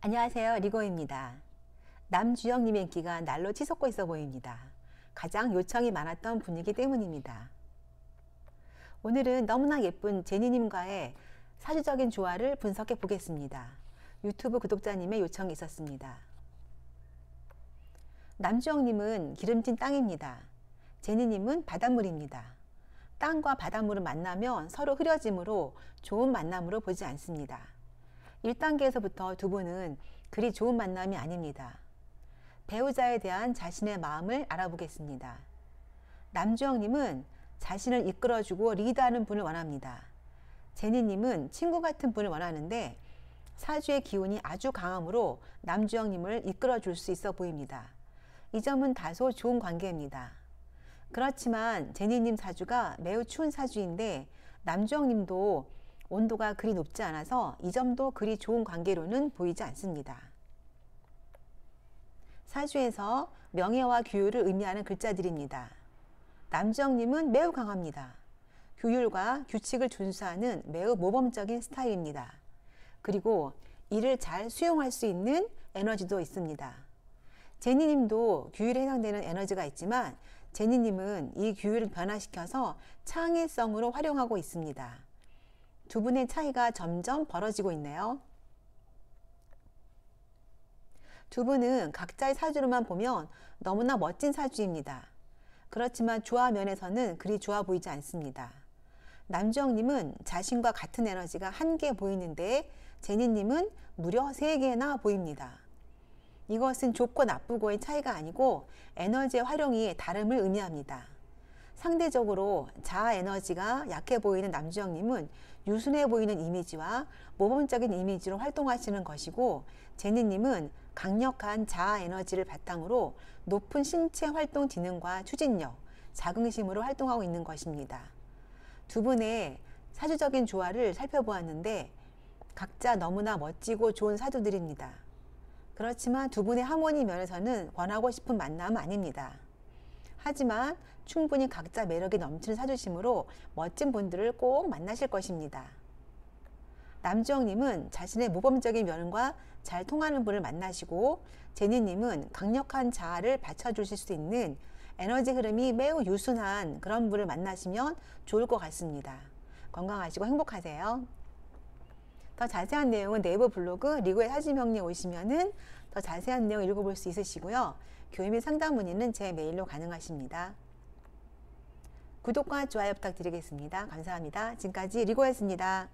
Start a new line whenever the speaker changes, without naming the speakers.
안녕하세요. 리고입니다. 남주영님 인기가 날로 치솟고 있어 보입니다. 가장 요청이 많았던 분위기 때문입니다. 오늘은 너무나 예쁜 제니님과의 사주적인 조화를 분석해 보겠습니다. 유튜브 구독자님의 요청이 있었습니다. 남주영님은 기름진 땅입니다. 제니님은 바닷물입니다. 땅과 바닷물은 만나면 서로 흐려지므로 좋은 만남으로 보지 않습니다. 1단계에서부터 두 분은 그리 좋은 만남이 아닙니다. 배우자에 대한 자신의 마음을 알아보겠습니다. 남주영님은 자신을 이끌어주고 리드하는 분을 원합니다. 제니님은 친구 같은 분을 원하는데 사주의 기운이 아주 강하므로 남주영님을 이끌어줄 수 있어 보입니다. 이 점은 다소 좋은 관계입니다. 그렇지만 제니님 사주가 매우 추운 사주인데 남주영님도 온도가 그리 높지 않아서 이 점도 그리 좋은 관계로는 보이지 않습니다. 사주에서 명예와 규율을 의미하는 글자들입니다. 남정님은 매우 강합니다. 규율과 규칙을 준수하는 매우 모범적인 스타일입니다. 그리고 이를 잘 수용할 수 있는 에너지도 있습니다. 제니님도 규율에 해당되는 에너지가 있지만 제니님은 이 규율을 변화시켜서 창의성으로 활용하고 있습니다. 두 분의 차이가 점점 벌어지고 있네요. 두 분은 각자의 사주로만 보면 너무나 멋진 사주입니다. 그렇지만 조화 면에서는 그리 좋아 보이지 않습니다. 남주영님은 자신과 같은 에너지가 한 개 보이는데 제니님은 무려 세 개나 보입니다. 이것은 좋고 나쁘고의 차이가 아니고 에너지의 활용이 다름을 의미합니다. 상대적으로 자아 에너지가 약해 보이는 남주영님은 유순해 보이는 이미지와 모범적인 이미지로 활동하시는 것이고 제니님은 강력한 자아 에너지를 바탕으로 높은 신체 활동 기능과 추진력, 자긍심으로 활동하고 있는 것입니다. 두 분의 사주적인 조화를 살펴보았는데 각자 너무나 멋지고 좋은 사주들입니다. 그렇지만 두 분의 하모니 면에서는 원하고 싶은 만남 아닙니다. 하지만 충분히 각자 매력이 넘치는 사주심으로 멋진 분들을 꼭 만나실 것입니다. 남주영님은 자신의 모범적인 면과 잘 통하는 분을 만나시고 제니님은 강력한 자아를 받쳐주실 수 있는 에너지 흐름이 매우 유순한 그런 분을 만나시면 좋을 것 같습니다. 건강하시고 행복하세요. 더 자세한 내용은 네이버 블로그 리그의 사진명령 오시면은 더 자세한 내용 읽어볼 수 있으시고요. 교회 및 상담 문의는 제 메일로 가능하십니다. 구독과 좋아요 부탁드리겠습니다. 감사합니다. 지금까지 리고였습니다.